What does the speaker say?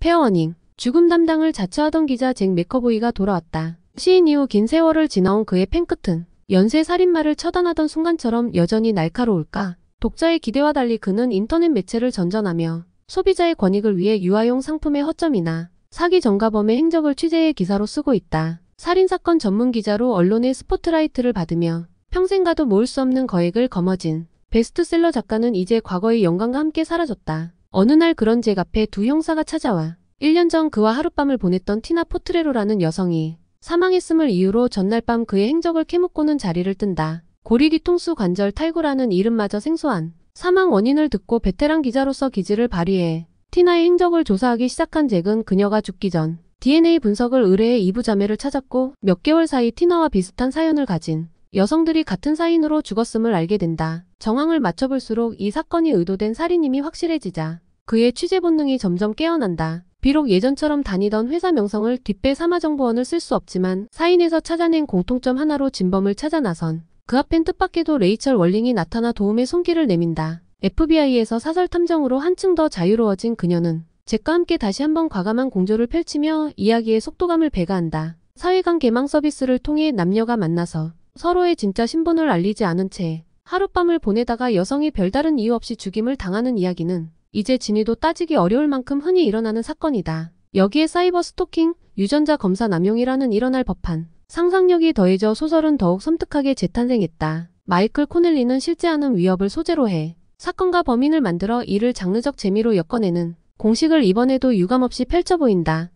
페어닝 워 죽음 담당을 자처하던 기자 잭 맥커보이가 돌아왔다. 시인 이후 긴 세월을 지나온 그의 팬 끝은 연쇄 살인마를 처단하던 순간처럼 여전히 날카로울까? 독자의 기대와 달리 그는 인터넷 매체를 전전하며 소비자의 권익을 위해 유아용 상품의 허점이나 사기 전가범의 행적을 취재해 기사로 쓰고 있다. 살인사건 전문 기자로 언론의 스포트라이트를 받으며 평생 가도 모을 수 없는 거액을 거머쥔 베스트셀러 작가는 이제 과거의 영광과 함께 사라졌다. 어느 날 그런 잭 앞에 두 형사가 찾아와 1년 전 그와 하룻밤을 보냈던 티나 포트레로라는 여성이 사망했음을 이유로 전날 밤 그의 행적을 캐묻고는 자리를 뜬다. 고리기통수 관절 탈구라는 이름마저 생소한 사망 원인을 듣고 베테랑 기자로서 기지를 발휘해 티나의 행적을 조사하기 시작한 잭은 그녀가 죽기 전 DNA 분석을 의뢰해 이부자매를 찾았고 몇 개월 사이 티나와 비슷한 사연을 가진 여성들이 같은 사인으로 죽었음을 알게 된다. 정황을 맞춰볼수록 이 사건이 의도된 살인임이 확실해지자 그의 취재 본능이 점점 깨어난다. 비록 예전처럼 다니던 회사 명성을 뒷배 사마 정보원을 쓸 수 없지만 사인에서 찾아낸 공통점 하나로 진범을 찾아 나선 그 앞엔 뜻밖에도 레이첼 월링이 나타나 도움의 손길을 내민다. FBI에서 사설 탐정으로 한층 더 자유로워진 그녀는 잭과 함께 다시 한번 과감한 공조를 펼치며 이야기의 속도감을 배가한다. 사회관 개망 서비스를 통해 남녀가 만나서 서로의 진짜 신분을 알리지 않은 채 하룻밤을 보내다가 여성이 별다른 이유 없이 죽임을 당하는 이야기는 이제 진위도 따지기 어려울 만큼 흔히 일어나는 사건이다. 여기에 사이버 스토킹, 유전자 검사 남용이라는 일어날 법한 상상력이 더해져 소설은 더욱 섬뜩하게 재탄생했다. 마이클 코넬리는 실제하는 위협을 소재로 해 사건과 범인을 만들어 이를 장르적 재미로 엮어내는 공식을 이번에도 유감없이 펼쳐 보인다.